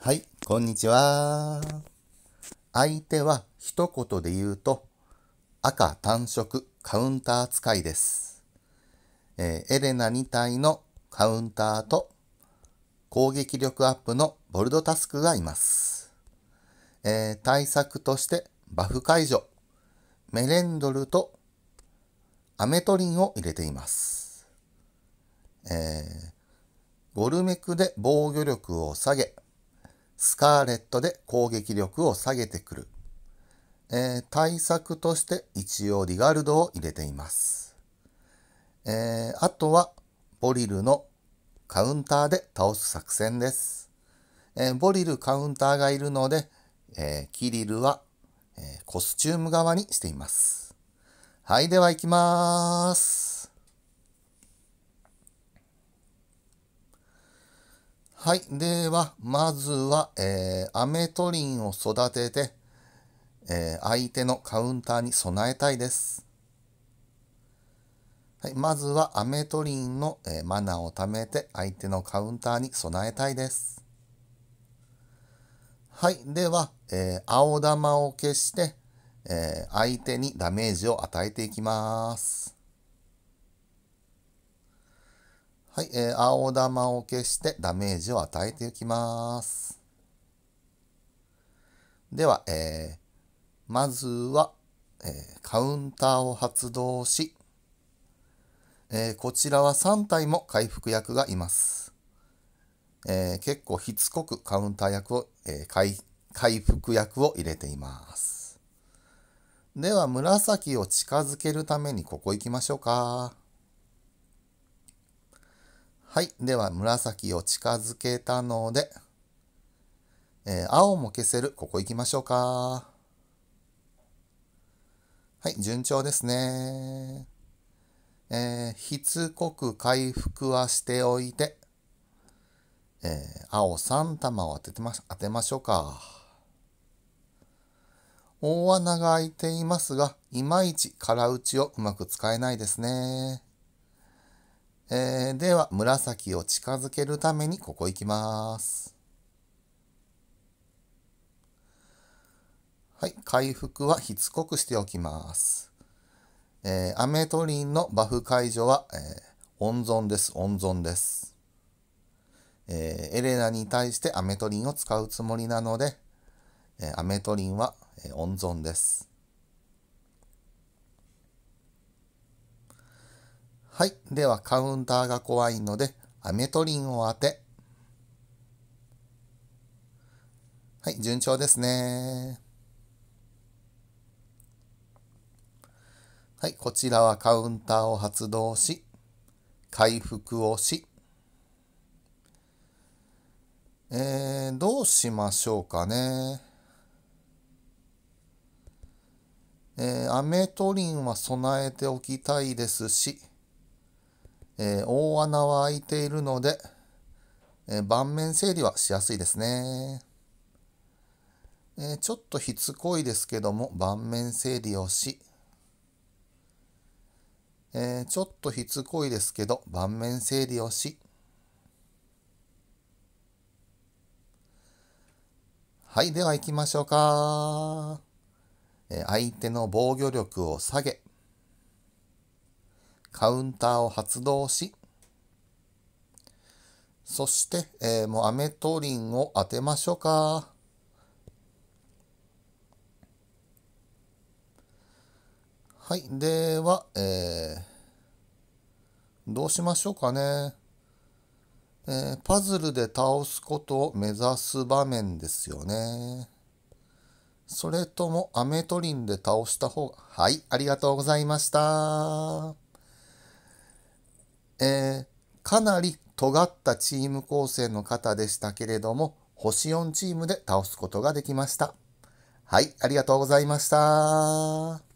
はい、こんにちは。相手は一言で言うと、赤単色カウンター使いです。えー、エレナ2体のカウンターと、攻撃力アップのボルドタスクがいます。えー、対策としてバフ解除、メレンドルとアメトリンを入れています。えー、ゴルメクで防御力を下げ、スカーレットで攻撃力を下げてくる。えー、対策として一応リガルドを入れています。えー、あとはボリルのカウンターで倒す作戦です。えー、ボリルカウンターがいるので、えキリルは、えコスチューム側にしています。はい、では行きまーす。はい。では、まずは、えー、アメトリンを育てて、えー、相手のカウンターに備えたいです。はい。まずは、アメトリンの、えー、マナーを貯めて、相手のカウンターに備えたいです。はい。では、えー、青玉を消して、えー、相手にダメージを与えていきます。はい、えー、青玉を消してダメージを与えていきます。では、えー、まずは、えー、カウンターを発動し、えー、こちらは3体も回復役がいます。えー、結構しつこくカウンター役を、えー、回回復役を入れています。では紫を近づけるためにここ行きましょうか。はい。では、紫を近づけたので、えー、青も消せる。ここ行きましょうか。はい。順調ですね。えー、しつこく回復はしておいて、えー、青3玉を当ててま、当てましょうか。大穴が開いていますが、いまいち空打ちをうまく使えないですね。えー、では、紫を近づけるためにここ行きます。はい、回復はしつこくしておきます。えー、アメトリンのバフ解除は、えー、温存です、温存です。えー、エレナに対してアメトリンを使うつもりなので、えー、アメトリンは、えー、温存です。はい。ではカウンターが怖いので、アメトリンを当て。はい、順調ですね。はい、こちらはカウンターを発動し、回復をし、えー、どうしましょうかね。えー、アメトリンは備えておきたいですし、えー、大穴は開いているので、えー、盤面整理はしやすいですね。えちょっとしつこいですけども、盤面整理をし、えちょっとしつこいですけど、盤面整理をし、はい、では行きましょうか。え相手の防御力を下げ、カウンターを発動し、そして、えー、もうアメトリンを当てましょうか。はい。では、えー、どうしましょうかね。えー、パズルで倒すことを目指す場面ですよね。それとも、アメトリンで倒した方が、はい、ありがとうございました。えー、かなり尖ったチーム構成の方でしたけれども、星4チームで倒すことができました。はい、ありがとうございました。